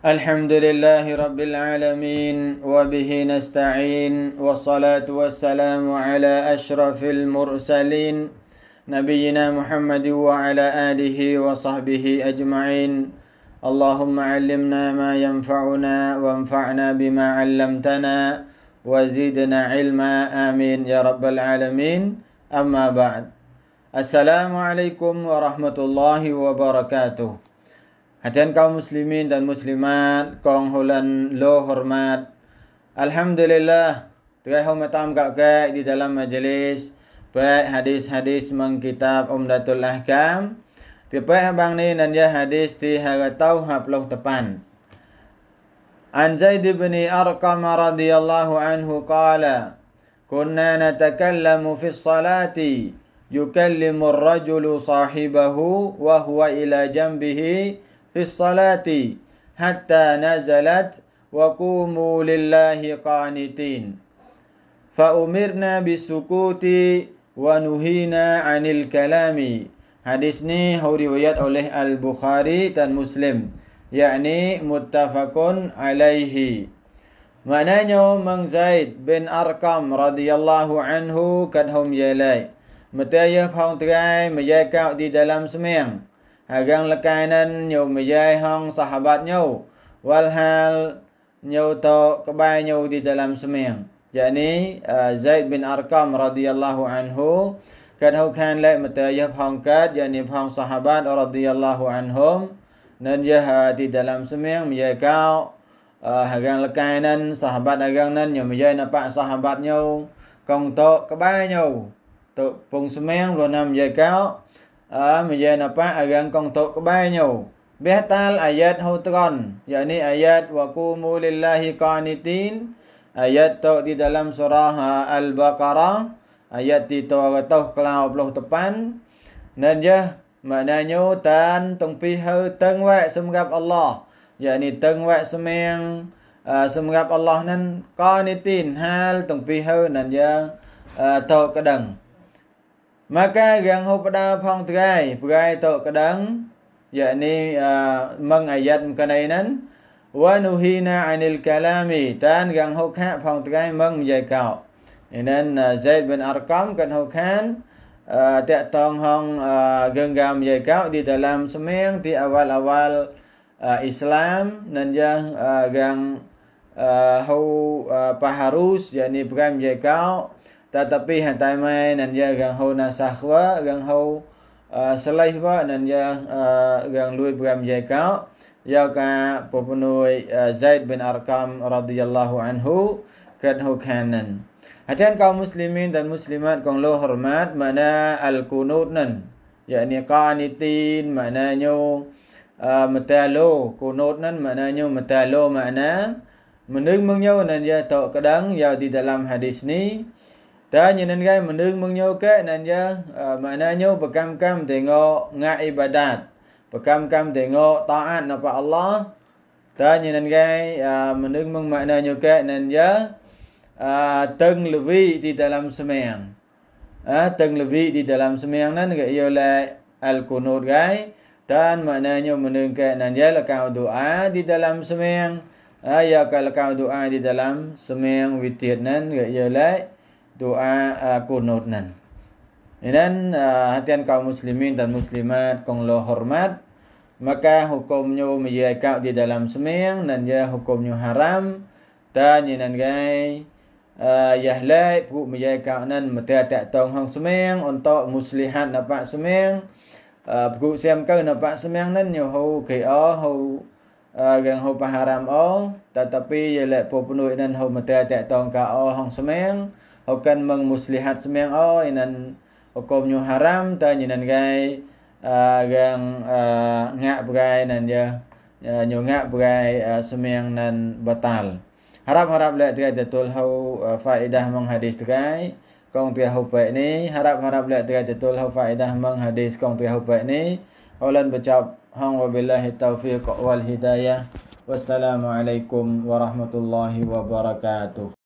الحمد لله رب العالمين وبه نستعين والصلاة والسلام على أشرف المرسلين نبينا محمد وعلى آله وصحبه أجمعين اللهم علمنا ما ينفعنا وانفعنا بما علمتنا وزدنا علما آمين يا رب العالمين أما بعد السلام عليكم ورحمة الله وبركاته Hadirin kaum muslimin dan muslimat, kong hulan lo hormat. Alhamdulillah, tegai hau metam kak di dalam majlis baik hadis-hadis mengkitab Umdatul Ahkam. Tepai abang ni nan ya hadis ti hara tau haploh tepan. An Zaid bin Arqam radhiyallahu anhu qala Kunna natakallamu fi salati yukallimu ar-rajulu sahibahu wa huwa ila jambihi في الصلاة حتى نزلت وقوموا لله قانتين فأمرنا بالسكوت ونهينا عن الكلام Hadis ini riwayat oleh Al-Bukhari dan Muslim yakni muttafaqun alaihi. Maknanya Mang Zaid bin Arkam radhiyallahu anhu kadhum yalai. Mata ya phang terai mejakau di dalam semiang. hagang lekainen nyu miyai hong sahabat nyu walhal nyu to kebai nyu di dalam semiang yakni Zaid bin Arqam radhiyallahu anhu kad hau kan le mata ya phong kad yakni phong sahabat radhiyallahu anhum nan ya di dalam semiang miyai kau hagang lekainen sahabat hagang nan nyu miyai napa sahabat nyu kong to kebai nyu to pung semiang lu nam ya kau Amyanapa agang kong tok kebanyo. Behtal ayat hutron. Yakni ayat wakumu lillahi qanitin. Ayat tok di dalam surah Al-Baqarah. Ayat di tok tok kelau peluh tepan. Nên ya, maknanya tan tung pihu teng wek sumgap Allah. Yakni teng wek semeng. សម្រាប់អល់ឡោះនឹងក៏និទានហាលទាំងពីរហើនឹងយើងតកដឹង maka yang hupada phong trai prai to kadang yakni mengayat kanainan wa nuhina anil kalami tan yang hukha phong trai meng dạy cạo nên Zaid bin Arqam kan hukhan tiak tong hong genggam dạy cạo di dalam seming di awal-awal Islam dan yang yang hau paharus yakni prai dạy cạo tetapi hang tai mai nan ya gang hau na sahwa gang hau uh, selai ba nan ya uh, gang lui bram jai ka uh, ya ka popnoi zaid bin Arkam radhiyallahu anhu kan hau kanan Hadirin kaum muslimin dan muslimat kong lo hormat mana al kunut nan yakni qanitin mana nyu metalo kunut nan mana nyu metalo mana Menurut mengyau nan ya tau kadang ya di dalam hadis ni Tanya nan gai kan, mendung mengnyoke nan ja uh, maknanyo bekam-kam tengok ngak ibadat. Bekam-kam tengok taat napa Allah. Tanya nan gai kan, uh, ah, mendung meng maknanyo ke nan ja uh, teng lewi di dalam semeang. Ah uh, teng lewi di dalam semeang nan ke ialah al-qunut gai dan maknanyo mendung ke nan ja lekau doa di dalam semeang. Ah uh, ya kalau kau doa di dalam semeang witir nan ke ialah doa kunut nan. Dan ah, hatian kaum muslimin dan muslimat kong lo hormat maka hukumnya kau di dalam semang, dan dia ya hukumnya haram dan ah, nan gay yahlai pu kau nan mete tak tong hong semang untuk muslihat napa semeng pu ah, siam ka napa semeng nan yo ho ke o ho gang ho haram o tetapi yele ya pu penuh nan ho mete tak tong ka o hong semeng Okan mengmuslihat muslihat semeng o oh, inan hukumnya haram ta inan gay agang ah, ah, ngak bagai nan ya ah, nyu ngak bagai semang nan batal harap harap leh tiga tetul hau faedah mang hadis tiga kong tiga hupai ni harap harap leh tiga tetul hau faedah mang hadis kong tiga hupai ni ulan bercap hang wabillahi taufiq wal hidayah alaikum warahmatullahi wabarakatuh.